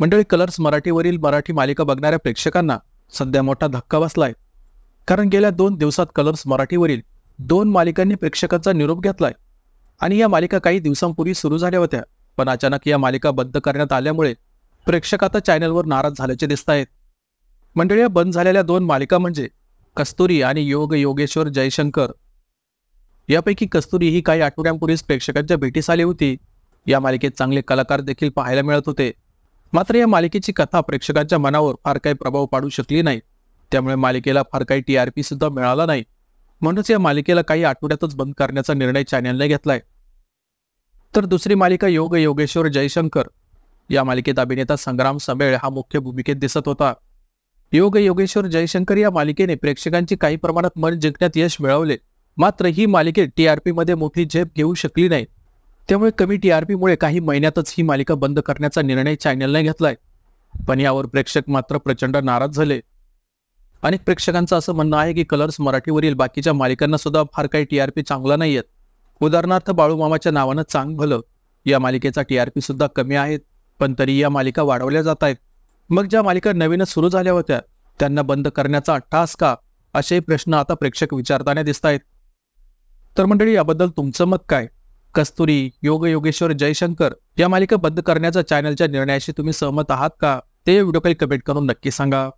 मंडळी कलर्स मराठीवरील मराठी मालिका बघणाऱ्या प्रेक्षकांना सध्या मोठा धक्का बसलाय कारण गेल्या दोन दिवसात कलर्स मराठीवरील दोन मालिकांनी प्रेक्षकांचा निरोप घेतलाय आणि या मालिका काही दिवसांपूर्वी सुरू झाल्या होत्या पण अचानक या मालिका बंद करण्यात आल्यामुळे प्रेक्षक आता चॅनलवर नाराज झाल्याचे दिसत आहेत मंडळी या बंद झालेल्या दोन मालिका म्हणजे कस्तुरी आणि योग योगेश्वर जयशंकर यापैकी कस्तुरी ही काही आठवड्यांपूर्वीच प्रेक्षकांच्या भेटीस आली होती या मालिकेत चांगले कलाकार देखील पाहायला मिळत होते मात्र या मालिकेची कथा प्रेक्षकांच्या मनावर फार काही प्रभाव पाडू शकली नाही त्यामुळे मालिकेला फार काही टी आर सुद्धा मिळाला नाही म्हणूनच या मालिकेला काही आठवड्यातच बंद करण्याचा निर्णय चॅनलने घेतलाय तर दुसरी मालिका योग योगेश्वर जयशंकर या मालिकेत अभिनेता संग्राम समेळ हा मुख्य भूमिकेत दिसत होता योग योगेश्वर जयशंकर या मालिकेने प्रेक्षकांची काही प्रमाणात मन जिंकण्यात यश मिळवले मात्र ही मालिकेत टी आर पीमध्ये मोठी झेप घेऊ शकली नाही त्यामुळे कमी टी आर पीमुळे काही महिन्यातच ही मालिका बंद करण्याचा निर्णय चॅनलने घेतलाय पण यावर प्रेक्षक मात्र प्रचंड नाराज झाले अनेक प्रेक्षकांचं असं म्हणणं आहे की कलर्स मराठीवरील बाकीच्या मालिकांना सुद्धा फार काही टी आर पी चांगला नाही आहेत उदाहरणार्थ बाळूमामाच्या नावानं चांग भलं या मालिकेचा टी आर पी सुद्धा कमी आहेत पण तरी या मालिका वाढवल्या जात आहेत मग ज्या मालिका नवीनच सुरू झाल्या होत्या त्यांना बंद करण्याचा अट्टास का असे प्रश्न आता प्रेक्षक विचारताना दिसत आहेत तर मंडळी याबद्दल तुमचं मत काय कस्तुरी योग योगेश्वर जयशंकर या मालिका बंद करण्याच्या चॅनलच्या निर्णयाशी तुम्ही सहमत आहात का ते व्हिडिओ काही कमेंट करून नक्की सांगा